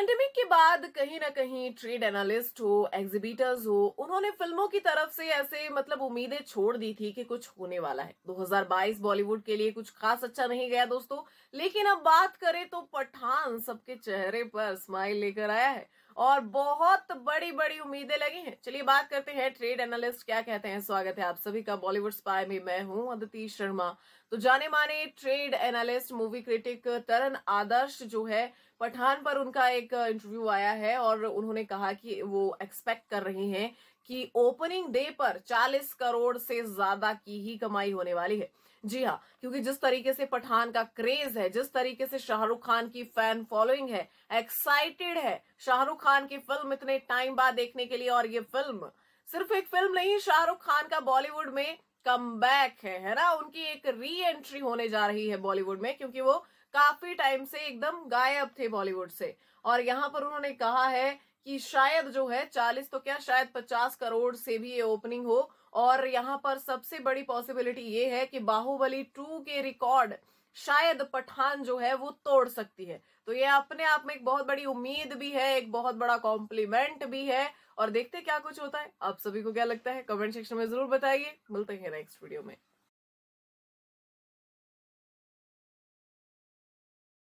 pandemic के बाद कहीं ना कहीं ट्रेड एनालिस्ट हो एग्जिबिटर्स हो उन्होंने फिल्मों की तरफ से ऐसे मतलब उम्मीदें छोड़ दी थी कि कुछ होने वाला है 2022 बॉलीवुड के लिए कुछ खास अच्छा नहीं गया दोस्तों लेकिन अब बात करें तो पठान सबके चेहरे पर स्माइल लेकर आया है और बहुत बड़ी बड़ी उम्मीदें लगी हैं चलिए बात करते हैं ट्रेड एनालिस्ट क्या कहते हैं स्वागत है आप सभी का बॉलीवुड स्पाई में मैं हूं अदिति शर्मा तो जाने माने trade analyst movie critic Taran Adarsh जो है पठान पर उनका एक इंटरव्यू आया है और उन्होंने कहा कि वो एक्सपेक्ट कर रहे हैं कि ओपनिंग डे पर 40 करोड़ से ज्यादा की ही कमाई होने वाली है जी हाँ क्योंकि जिस तरीके से पठान का क्रेज है जिस तरीके से शाहरुख खान की फैन फॉलोइंग है एक्साइटेड है शाहरुख खान की फिल्म इतने टाइम बाद देखने के लिए और ये फिल्म सिर्फ एक फिल्म नहीं शाहरुख खान का बॉलीवुड में कम बैक है है ना उनकी एक री एंट्री होने जा रही है बॉलीवुड में क्योंकि वो काफी टाइम से एकदम गायब थे बॉलीवुड से और यहाँ पर उन्होंने कहा है कि शायद जो है चालीस तो क्या शायद पचास करोड़ से भी ये ओपनिंग हो और यहाँ पर सबसे बड़ी पॉसिबिलिटी ये है कि बाहुबली टू के रिकॉर्ड शायद पठान जो है वो तोड़ सकती है तो ये अपने आप में एक बहुत बड़ी उम्मीद भी है एक बहुत बड़ा कॉम्प्लीमेंट भी है और देखते क्या कुछ होता है आप सभी को क्या लगता है कमेंट सेक्शन में जरूर बताइए मिलते हैं नेक्स्ट वीडियो में